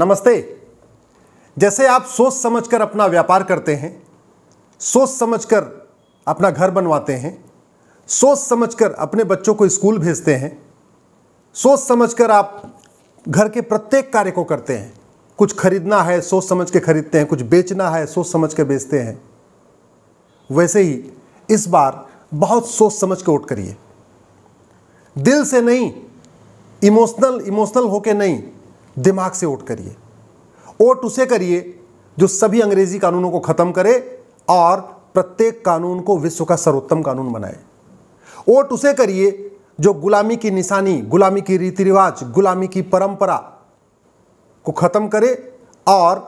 नमस्ते जैसे आप सोच समझकर अपना व्यापार करते हैं सोच समझकर अपना घर बनवाते हैं सोच समझकर अपने बच्चों को स्कूल भेजते हैं सोच समझकर आप घर के प्रत्येक कार्य को करते हैं कुछ खरीदना है सोच समझ के खरीदते हैं कुछ बेचना है सोच समझ के बेचते हैं वैसे ही इस बार बहुत सोच समझ के वोट करिए दिल से नहीं इमोशनल इमोशनल होके नहीं दिमाग से वोट करिए वोट उसे करिए जो सभी अंग्रेजी कानूनों को खत्म करे और प्रत्येक कानून को विश्व का सर्वोत्तम कानून बनाए वोट उसे करिए जो गुलामी की निशानी गुलामी की रीति रिवाज गुलामी की परंपरा को खत्म करे और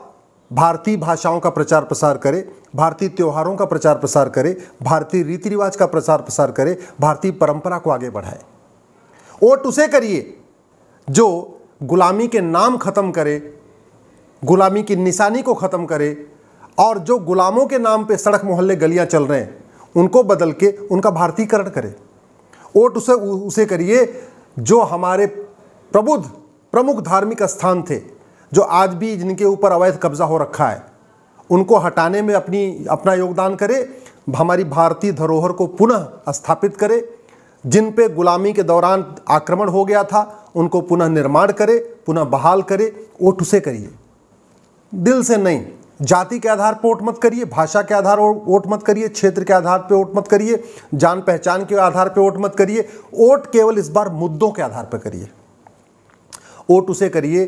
भारतीय भाषाओं का प्रचार प्रसार करे भारतीय त्योहारों का प्रचार प्रसार करे भारतीय रीति रिवाज का प्रचार प्रसार करे भारतीय परंपरा को आगे बढ़ाए वोट उसे करिए जो गुलामी के नाम ख़त्म करे गुलामी की निशानी को ख़त्म करे और जो गुलामों के नाम पे सड़क मोहल्ले गलियां चल रहे हैं उनको बदल के उनका भारतीकरण करें वोट उसे उसे करिए जो हमारे प्रबुद्ध प्रमुख धार्मिक स्थान थे जो आज भी जिनके ऊपर अवैध कब्जा हो रखा है उनको हटाने में अपनी अपना योगदान करे हमारी भारतीय धरोहर को पुनः स्थापित करे जिन पे गुलामी के दौरान आक्रमण हो गया था उनको पुनः निर्माण करे पुनः बहाल करे वोट उसे करिए दिल से नहीं जाति के आधार पर वोट मत करिए भाषा के आधार पर वोट मत करिए क्षेत्र के आधार पर वोट मत करिए जान पहचान के आधार पर वोट मत करिए वोट केवल इस बार मुद्दों के आधार पर करिए वोट उसे करिए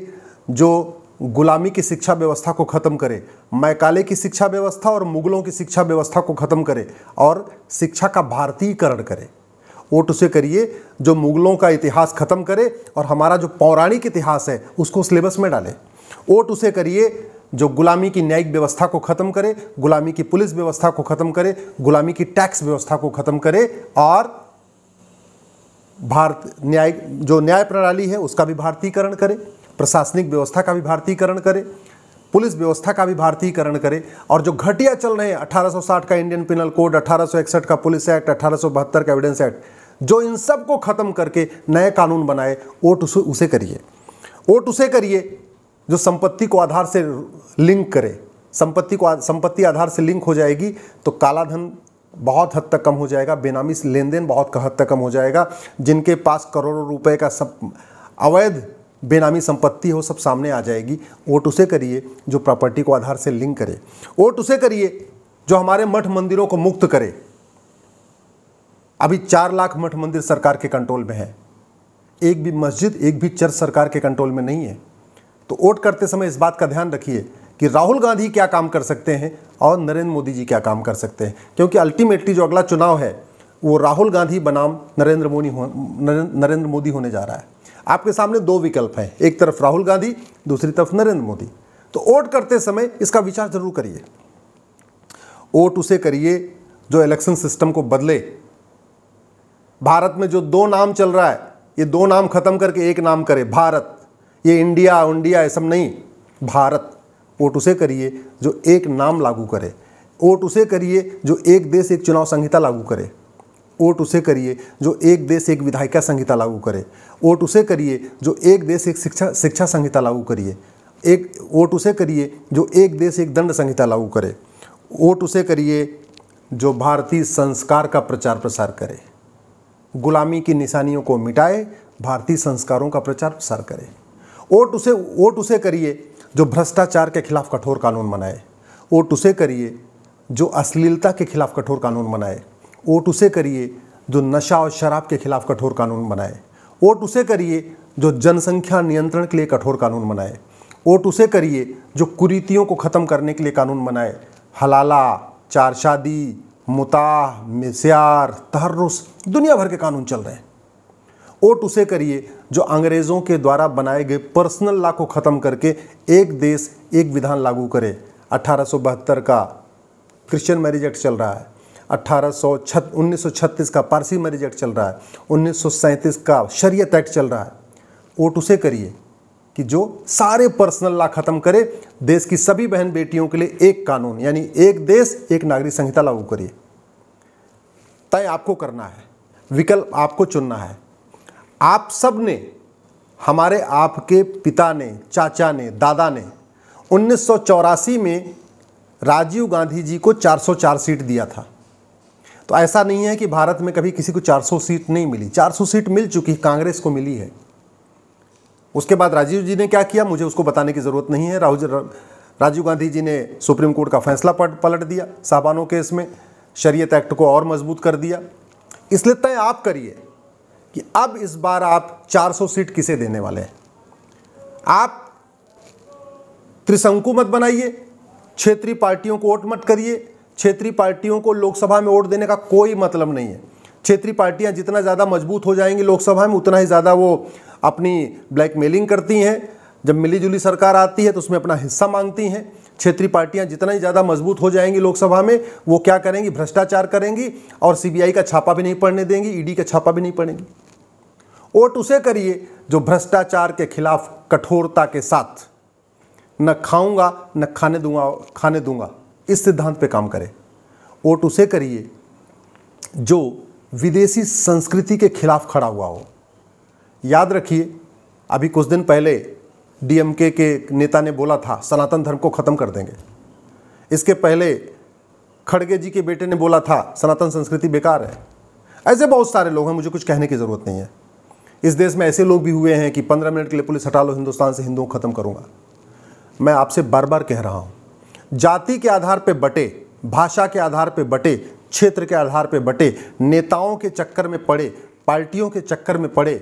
जो गुलामी की शिक्षा व्यवस्था को ख़त्म करे मैकाले की शिक्षा व्यवस्था और मुगलों की शिक्षा व्यवस्था को ख़त्म करे और शिक्षा का भारतीयकरण करे वोट उसे करिए जो मुगलों का इतिहास ख़त्म करे और हमारा जो पौराणिक इतिहास है उसको सिलेबस में डाले वोट उसे करिए जो गुलामी की न्यायिक व्यवस्था को ख़त्म करे गुलामी की पुलिस व्यवस्था को ख़त्म करे गुलामी की टैक्स व्यवस्था को ख़त्म करे और भारत न्याय जो न्याय प्रणाली है उसका भी भारतीकरण करे प्रशासनिक व्यवस्था का भी भारतीकरण करे पुलिस व्यवस्था का भी भारतीयकरण करे और जो घटिया चल रहे हैं 1860 का इंडियन पिनल कोड 1861 का पुलिस एक्ट अठारह का एविडेंस एक्ट जो इन सब को ख़त्म करके नए कानून बनाए वोट उसे उसे करिए वोट उसे करिए जो संपत्ति को आधार से लिंक करे संपत्ति को संपत्ति आधार से लिंक हो जाएगी तो काला धन बहुत हद तक कम हो जाएगा बेनामी लेन देन बहुत हद तक कम हो जाएगा जिनके पास करोड़ों रुपए का सब अवैध बेनामी संपत्ति हो सब सामने आ जाएगी वोट उसे करिए जो प्रॉपर्टी को आधार से लिंक करे वोट उसे करिए जो हमारे मठ मंदिरों को मुक्त करे अभी चार लाख मठ मंदिर सरकार के कंट्रोल में है एक भी मस्जिद एक भी चर्च सरकार के कंट्रोल में नहीं है तो वोट करते समय इस बात का ध्यान रखिए कि राहुल गांधी क्या काम कर सकते हैं और नरेंद्र मोदी जी क्या काम कर सकते हैं क्योंकि अल्टीमेटली जो अगला चुनाव है वो राहुल गांधी बनाम नरेंद्र मोदी नरेंद्र मोदी होने जा रहा है आपके सामने दो विकल्प हैं एक तरफ राहुल गांधी दूसरी तरफ नरेंद्र मोदी तो वोट करते समय इसका विचार जरूर करिए वोट उसे करिए जो इलेक्शन सिस्टम को बदले भारत में जो दो नाम चल रहा है ये दो नाम ख़त्म करके एक नाम करे भारत ये इंडिया उंडिया ये सब नहीं भारत वोट उसे करिए जो एक नाम लागू करे वोट उसे करिए जो एक देश एक चुनाव संहिता लागू करे वोट उसे करिए जो एक देश एक विधायिका संहिता लागू करे वोट उसे करिए जो एक देश एक शिक्षा शिक्षा संहिता लागू करिए एक वोट उसे करिए जो एक देश एक दंड संहिता लागू करे वोट उसे करिए जो भारतीय संस्कार का प्रचार प्रसार करे गुलामी की निशानियों को मिटाए भारतीय संस्कारों का प्रचार प्रसार करे वोट उसे वोट उसे करिए जो भ्रष्टाचार के खिलाफ कठोर कानून बनाए वोट उसे करिए जो अश्लीलता के खिलाफ कठोर कानून बनाए वोट उसे करिए जो नशा और शराब के खिलाफ कठोर कानून बनाए वोट उसे करिए जो जनसंख्या नियंत्रण के लिए कठोर कानून बनाए वोट उसे करिए जो कुरीतियों को ख़त्म करने के लिए कानून बनाए हलाला चार शादी मुता मिसार तहरुस दुनिया भर के कानून चल रहे हैं ओट उसे करिए जो अंग्रेज़ों के द्वारा बनाए गए पर्सनल लॉ को ख़त्म करके एक देश एक विधान लागू करे अठारह का क्रिश्चियन मैरिज एक्ट चल रहा है अट्ठारह सौ का पारसी मैरिज एक्ट चल रहा है उन्नीस का शरीयत एक्ट चल रहा है वोट उसे करिए कि जो सारे पर्सनल लॉ खत्म करे देश की सभी बहन बेटियों के लिए एक कानून यानी एक देश एक नागरिक संहिता लागू करिए तय आपको करना है विकल्प आपको चुनना है आप सब ने हमारे आपके पिता ने चाचा ने दादा ने उन्नीस में राजीव गांधी जी को 404 सीट दिया था तो ऐसा नहीं है कि भारत में कभी किसी को 400 सीट नहीं मिली 400 सीट मिल चुकी कांग्रेस को मिली है उसके बाद राजीव जी ने क्या किया मुझे उसको बताने की ज़रूरत नहीं है राहुल राजीव गांधी जी ने सुप्रीम कोर्ट का फैसला पलट दिया साहबानों केस में शरीयत एक्ट को और मजबूत कर दिया इसलिए तय आप करिए कि अब इस बार आप 400 सीट किसे देने वाले हैं आप त्रिशंकु मत बनाइए क्षेत्रीय पार्टियों को वोट मत करिए क्षेत्रीय पार्टियों को लोकसभा में वोट देने का कोई मतलब नहीं है क्षेत्रीय पार्टियां जितना ज़्यादा मजबूत हो जाएंगी लोकसभा में उतना ही ज़्यादा वो अपनी ब्लैकमेलिंग करती हैं जब मिलीजुली सरकार आती है तो उसमें अपना हिस्सा मांगती हैं क्षेत्रीय पार्टियां जितना ही ज़्यादा मजबूत हो जाएंगी लोकसभा में वो क्या करेंगी भ्रष्टाचार करेंगी और सीबीआई का छापा भी नहीं पड़ने देंगी ईडी का छापा भी नहीं पड़ेंगी वोट उसे करिए जो भ्रष्टाचार के खिलाफ कठोरता के साथ न खाऊंगा न खाने दूंगा खाने दूंगा इस सिद्धांत पे काम करें वोट उसे करिए जो विदेशी संस्कृति के खिलाफ खड़ा हुआ हो याद रखिए अभी कुछ दिन पहले डीएमके के नेता ने बोला था सनातन धर्म को ख़त्म कर देंगे इसके पहले खड़गे जी के बेटे ने बोला था सनातन संस्कृति बेकार है ऐसे बहुत सारे लोग हैं मुझे कुछ कहने की ज़रूरत नहीं है इस देश में ऐसे लोग भी हुए हैं कि पंद्रह मिनट के लिए पुलिस हटा लो हिंदुस्तान से हिंदुओं ख़त्म करूँगा मैं आपसे बार बार कह रहा हूँ जाति के आधार पर बटे भाषा के आधार पर बटे क्षेत्र के आधार पर बटे नेताओं के चक्कर में पड़े पार्टियों के चक्कर में पड़े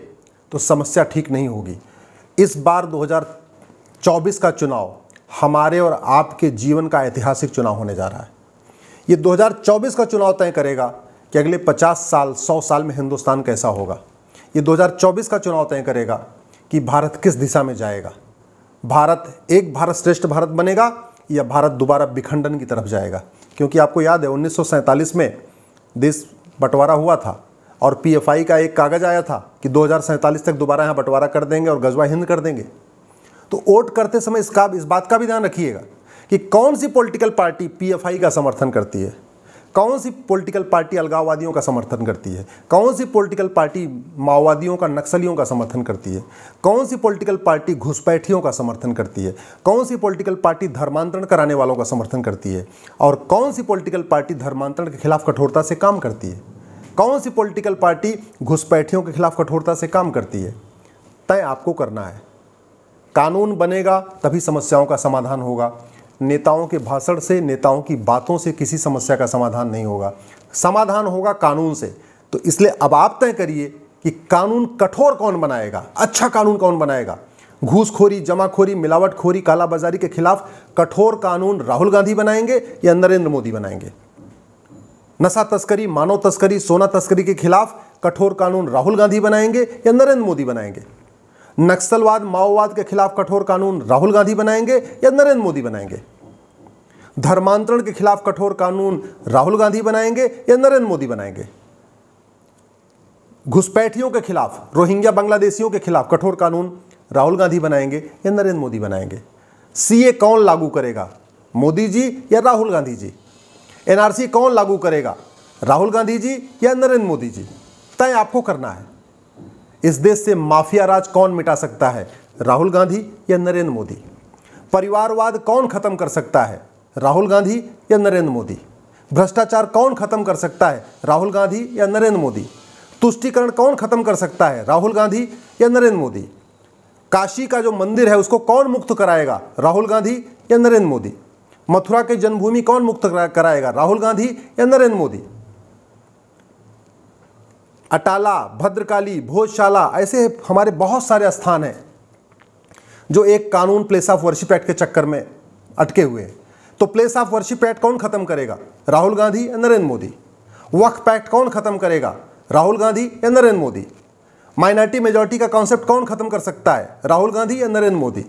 तो समस्या ठीक नहीं होगी इस बार 2024 का चुनाव हमारे और आपके जीवन का ऐतिहासिक चुनाव होने जा रहा है ये 2024 का चुनाव तय करेगा कि अगले 50 साल 100 साल में हिंदुस्तान कैसा होगा ये 2024 का चुनाव तय करेगा कि भारत किस दिशा में जाएगा भारत एक भारत श्रेष्ठ भारत बनेगा या भारत दोबारा विखंडन की तरफ जाएगा क्योंकि आपको याद है उन्नीस में देश बंटवारा हुआ था और पीएफआई का एक कागज़ आया था कि दो तक दोबारा यहाँ बंटवारा कर देंगे और गजवा हिंद कर देंगे तो वोट करते समय इसका इस बात का भी ध्यान रखिएगा कि कौन सी पॉलिटिकल पार्टी पीएफआई का समर्थन करती है कौन सी पॉलिटिकल पार्टी अलगाववादियों का समर्थन करती है कौन सी पॉलिटिकल पार्टी माओवादियों का नक्सलियों का समर्थन करती है कौन सी पॉलिटिकल पार्टी घुसपैठियों का समर्थन करती है कौन सी पॉलिटिकल पार्टी धर्मांतरण कराने वालों का समर्थन करती है और कौन सी पॉलिटिकल पार्टी धर्मांतरण के खिलाफ कठोरता से काम करती है कौन सी पॉलिटिकल पार्टी घुसपैठियों के खिलाफ कठोरता से काम करती है तय आपको करना है कानून बनेगा तभी समस्याओं का समाधान होगा नेताओं के भाषण से नेताओं की बातों से किसी समस्या का समाधान नहीं होगा समाधान होगा कानून से तो इसलिए अब आप तय करिए कि कानून कठोर कौन बनाएगा अच्छा कानून कौन बनाएगा घूसखोरी जमाखोरी मिलावटखोरी कालाबाजारी के खिलाफ कठोर कानून राहुल गांधी बनाएंगे या नरेंद्र मोदी बनाएंगे नशा तस्करी मानव तस्करी सोना तस्करी के खिलाफ कठोर कानून राहुल गांधी बनाएंगे या नरेंद्र मोदी बनाएंगे नक्सलवाद माओवाद के खिलाफ कठोर कानून राहुल गांधी बनाएंगे या नरेंद्र मोदी बनाएंगे धर्मांतरण के खिलाफ कठोर कानून राहुल गांधी बनाएंगे या नरेंद्र मोदी बनाएंगे घुसपैठियों के खिलाफ रोहिंग्या बांग्लादेशियों के खिलाफ कठोर कानून राहुल गांधी बनाएंगे या नरेंद्र मोदी बनाएंगे सीए कौन लागू करेगा मोदी जी या राहुल गांधी जी एनआरसी कौन लागू करेगा राहुल गांधी जी या नरेंद्र मोदी जी तय आपको करना है इस देश से माफिया राज कौन मिटा सकता है राहुल गांधी या नरेंद्र मोदी परिवारवाद कौन खत्म कर सकता है राहुल गांधी या नरेंद्र मोदी भ्रष्टाचार कौन खत्म कर सकता है राहुल गांधी या नरेंद्र मोदी तुष्टिकरण कौन खत्म कर सकता है राहुल गांधी या नरेंद्र मोदी काशी का जो मंदिर है उसको कौन मुक्त कराएगा राहुल गांधी या नरेंद्र मोदी मथुरा की जन्मभूमि कौन मुक्त कराएगा राहुल गांधी या नरेंद्र मोदी अटाला भद्रकाली भोजशाला ऐसे हमारे बहुत सारे स्थान हैं जो एक कानून प्लेस ऑफ वर्शिप एक्ट के चक्कर में अटके हुए हैं तो प्लेस ऑफ वर्शिप एक्ट कौन खत्म करेगा राहुल गांधी या नरेंद्र मोदी वक्फ एक्ट कौन खत्म करेगा राहुल गांधी या नरेंद्र मोदी माइनॉरिटी मेजोरिटी का कॉन्सेप्ट कौन खत्म कर सकता है राहुल गांधी या नरेंद्र मोदी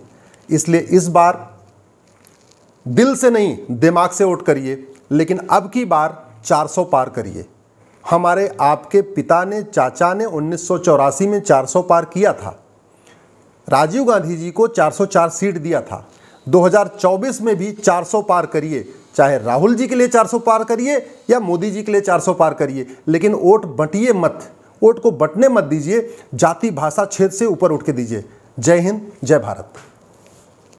इसलिए इस बार दिल से नहीं दिमाग से वोट करिए लेकिन अब की बार 400 पार करिए हमारे आपके पिता ने चाचा ने उन्नीस में 400 पार किया था राजीव गांधी जी को 404 सीट दिया था 2024 में भी 400 पार करिए चाहे राहुल जी के लिए 400 पार करिए या मोदी जी के लिए 400 पार करिए लेकिन वोट बटिए मत वोट को बटने मत दीजिए जाति भाषा छेद से ऊपर उठ के दीजिए जय हिंद जय भारत